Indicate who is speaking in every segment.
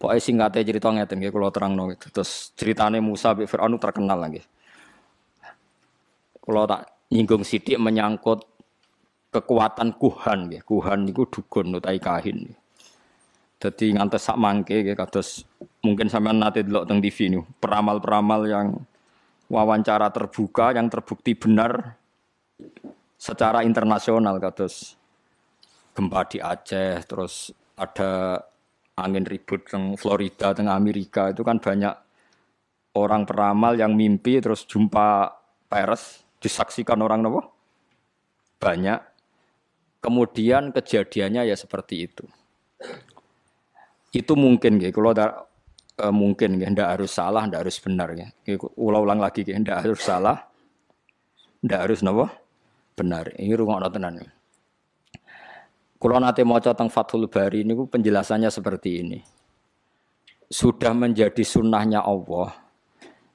Speaker 1: Pokoknya singkatnya cerita ngeten kalau terang terangno gitu. Terus ceritanya Musa bin Firaun terkenal lagi. Kalau tak nyinggung sidik menyangkut kekuatan kuhan gitu. Kuhan itu dukun utawi kahin. Jadi ngantes sak mangke gitu. kados mungkin sampean nate delok teng TV niku, peramal-peramal yang wawancara terbuka yang terbukti benar secara internasional kados gempa di Aceh terus ada angin ribut teng Florida, teng Amerika itu kan banyak orang peramal yang mimpi terus jumpa Peres disaksikan orang nopo banyak. Kemudian kejadiannya ya seperti itu. Itu mungkin gitu. Kalau da, e, mungkin gitu, tidak harus salah, tidak harus benar ya. Gitu. Ulang-ulang lagi gitu, tidak harus salah, tidak harus nopo benar. Ini rumah notenan Gitu. Kulo nate maca teng Fathul Bari niku penjelasannya seperti ini. Sudah menjadi sunnahnya Allah.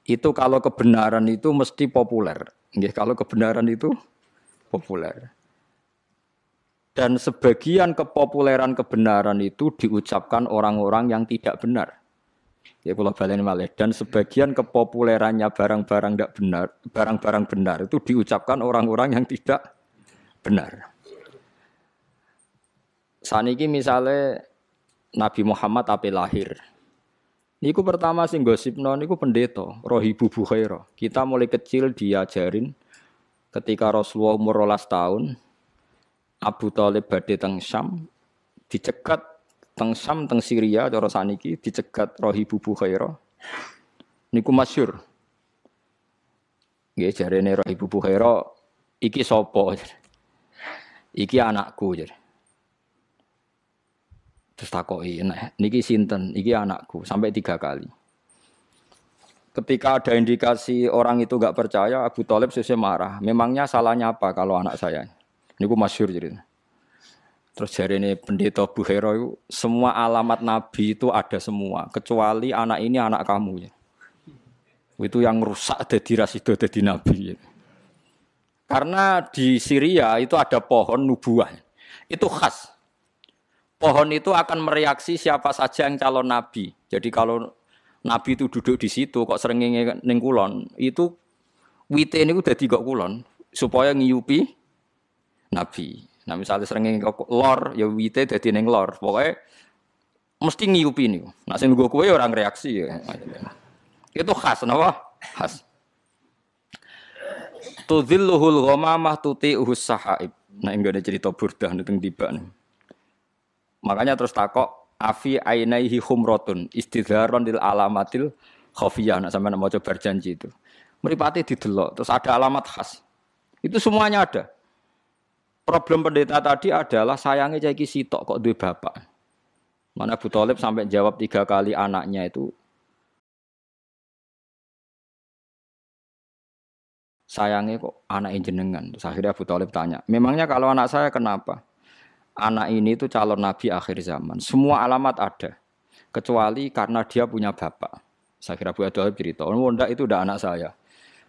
Speaker 1: Itu kalau kebenaran itu mesti populer. Nggih, kalau kebenaran itu populer. Dan sebagian kepopuleran kebenaran itu diucapkan orang-orang yang tidak benar. Ya kula baleni malih. Dan sebagian kepopulerannya barang-barang tidak benar, barang-barang benar itu diucapkan orang-orang yang tidak benar. Saniki misalnya Nabi Muhammad apa lahir. Niku pertama sing gosipno niku pendeta, Rohibu Bukhaira. Kita mulai kecil diajarin ketika Rasulullah umur 12 tahun Abu Talib badhe teng Syam dicegat teng Syam teng Syria cara saniki dicegat Rohibu Bukhaira. Niku masyur, Nggih jarene Rohibu Bukhaira iki sapa? Iki anakku jadi. Terus takoi, nah, niki sinten, niki anakku sampai tiga kali. Ketika ada indikasi orang itu gak percaya, Abu Talib sesuai marah. Memangnya salahnya apa kalau anak saya? Ini gue masyur jadi. Terus jari ini pendeta Bu Hero, semua alamat Nabi itu ada semua, kecuali anak ini anak kamu. Ya. Itu yang rusak jadi rasidu jadi Nabi. Ya. Karena di Syria itu ada pohon nubuah. Itu khas pohon itu akan mereaksi siapa saja yang calon nabi. Jadi kalau nabi itu duduk di situ kok sering ning kulon, itu wite ini udah tiga kulon supaya ngiyupi nabi. Nah misalnya sering kok lor ya wite udah ning lor. Pokoknya mesti ngiyupi nih. Nah sing gue kue ya orang reaksi ya. Itu khas kenapa? Khas. Tudzilluhul ghamamah tuti'uhus sahaib. Nah, enggak ada cerita burdah tentang tiba nih. Makanya terus takok afi ainaihi humrotun istidharon lil alamatil khafiyah nak sampean mau berjanji itu. Meripati didelok terus ada alamat khas. Itu semuanya ada. Problem pendeta tadi adalah sayangnya cai sitok kok duwe bapak. Mana Abu Talib sampai jawab tiga kali anaknya itu sayangnya kok anak jenengan. Terus akhirnya Abu Talib tanya, memangnya kalau anak saya kenapa? anak ini itu calon nabi akhir zaman. Semua alamat ada. Kecuali karena dia punya bapak. Saya kira Bu Adol cerita, oh enggak itu udah anak saya.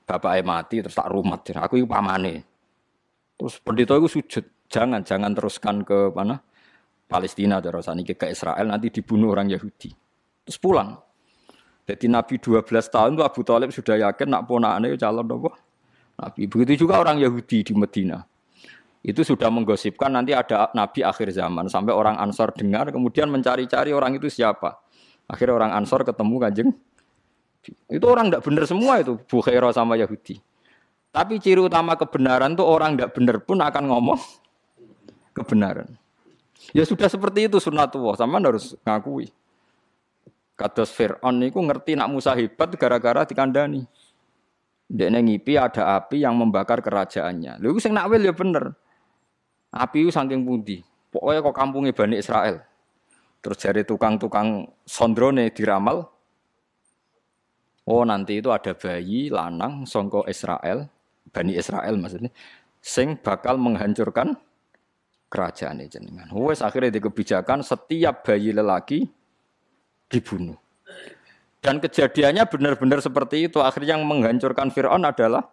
Speaker 1: Bapak Bapaknya mati terus tak rumat. Aku itu pamane. Terus pendeta itu sujud. Jangan, jangan teruskan ke mana? Palestina terus ke Israel nanti dibunuh orang Yahudi. Terus pulang. Jadi Nabi 12 tahun itu Abu Talib sudah yakin nak ponakane calon apa? Nabi begitu juga orang Yahudi di Medina itu sudah menggosipkan nanti ada nabi akhir zaman sampai orang Ansor dengar kemudian mencari-cari orang itu siapa. Akhirnya orang Ansor ketemu Kanjeng. Itu orang tidak benar semua itu Bukhairah sama Yahudi. Tapi ciri utama kebenaran tuh orang tidak benar pun akan ngomong kebenaran. Ya sudah seperti itu sunatullah sama harus ngakui. Kados Fir'aun itu ngerti nak Musa hebat gara-gara dikandani. Dia ngipi ada api yang membakar kerajaannya. Lalu saya nakwil ya bener. Api itu saking pundi. Pokoknya kok kampungnya Bani Israel. Terus dari tukang-tukang sondrone diramal. Oh nanti itu ada bayi lanang songko Israel, Bani Israel maksudnya, sing bakal menghancurkan kerajaan ini jenengan. Wes akhirnya kebijakan setiap bayi lelaki dibunuh. Dan kejadiannya benar-benar seperti itu. Akhirnya yang menghancurkan Fir'aun adalah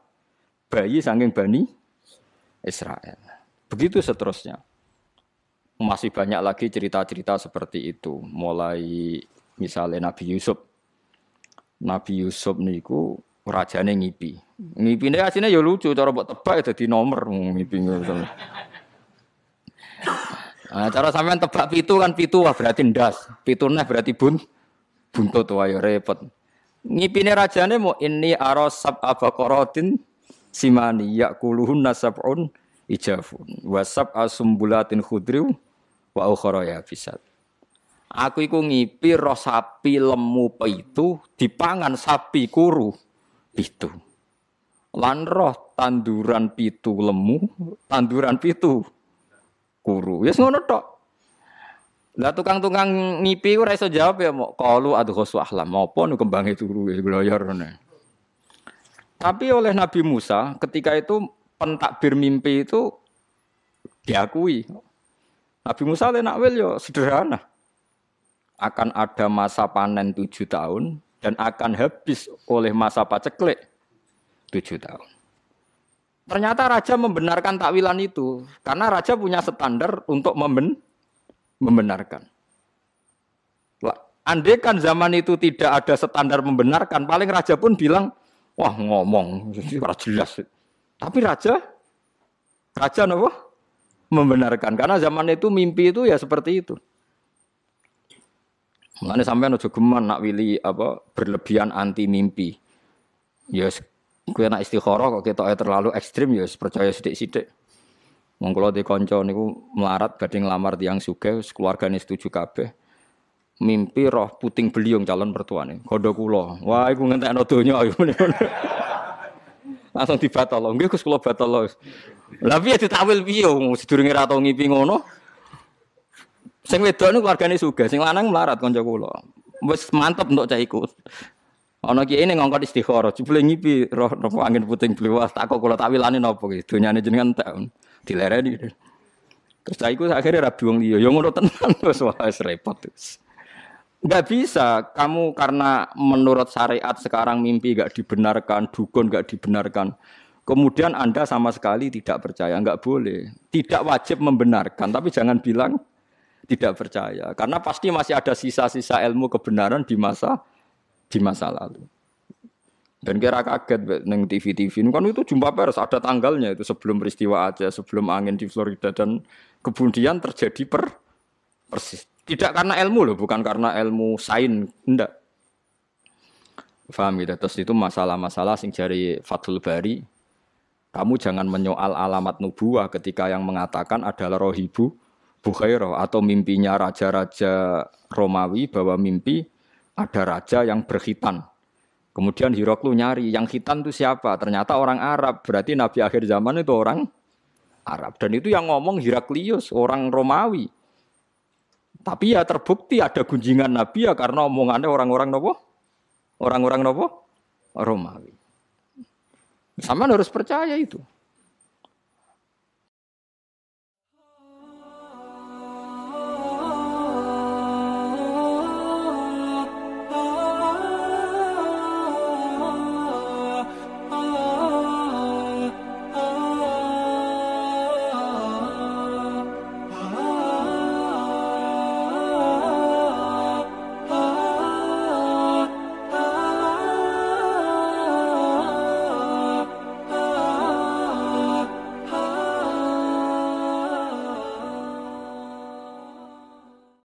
Speaker 1: bayi saking Bani Israel. Begitu seterusnya. Masih banyak lagi cerita-cerita seperti itu. Mulai misalnya Nabi Yusuf. Nabi Yusuf niku rajane ngipi. Ngipi ini aslinya ya lucu, cara buat tebak jadi ya nomor ngipi. Nah, cara sampean tebak pitu kan pitu wah berarti ndas, nah berarti bun buntut wah ya repot. Ngipine rajane mau ini arosab sab abakorotin simani yakuluhun nasabun ijafun wasab asumbulatin khudriu wa ukhra yabisat aku iku ngipi roh sapi lemu itu dipangan sapi kuru pitu lan roh tanduran pitu lemu tanduran pitu kuru Ya yes, ngono tok lah tukang-tukang ngipi ora iso jawab ya mau kalu adghasu ahlam apa nu kembange turu ya Tapi oleh Nabi Musa ketika itu pentakbir mimpi itu diakui. Nabi Musa wil yo sederhana. Akan ada masa panen tujuh tahun dan akan habis oleh masa paceklik tujuh tahun. Ternyata raja membenarkan takwilan itu karena raja punya standar untuk memben membenarkan. kan zaman itu tidak ada standar membenarkan, paling raja pun bilang, wah ngomong, jelas. Tapi raja, raja nopo membenarkan karena zaman itu mimpi itu ya seperti itu. Mulane sampean aja geman nak wili apa berlebihan anti mimpi. Ya yes, gue nak istikharah kok ya terlalu ekstrim ya yes, percaya sithik-sithik. Wong kula dikanca niku melarat badhe nglamar tiyang sugih, keluargane setuju kabeh. Mimpi roh puting beliung calon mertuane. Kondo kula. Wah, iku ngentekno donya ayo. langsung dibatalo. Nggih Gus kula batalo. Lah piye ditawil piye sedurunge ra tau ngipi ngono. Sing wedok niku keluargane sugih, sing lanang melarat kanca kula. Wis mantep untuk cah iku. Ana kiye ning ngongkon istikhara, jebule ngipi roh nopo angin puting beliwas tak kok kula tawilane napa iki donyane jenengan tak dilereni. Terus cah iku akhirnya rabi wong liya, ya ngono tenan wis wae repot. Terus. Nggak bisa, kamu karena menurut syariat sekarang mimpi nggak dibenarkan, dukun nggak dibenarkan. Kemudian Anda sama sekali tidak percaya, nggak boleh. Tidak wajib membenarkan, tapi jangan bilang tidak percaya. Karena pasti masih ada sisa-sisa ilmu kebenaran di masa di masa lalu. Dan kira kaget neng TV-TV ini kan itu jumpa pers ada tanggalnya itu sebelum peristiwa aja, sebelum angin di Florida dan kemudian terjadi per persis tidak karena ilmu loh, bukan karena ilmu sain, enggak. Faham gitu. Terus itu masalah-masalah sing jari Fathul Bari. Kamu jangan menyoal alamat nubuah ketika yang mengatakan adalah rohibu Bukhairo atau mimpinya raja-raja Romawi bahwa mimpi ada raja yang berkhitan. Kemudian Hiroklu nyari yang khitan itu siapa? Ternyata orang Arab. Berarti Nabi akhir zaman itu orang Arab. Dan itu yang ngomong Heraklius, orang Romawi. Tapi ya terbukti ada gunjingan Nabi ya karena omongannya orang-orang nopo, orang-orang nopo Romawi. Sama harus percaya itu.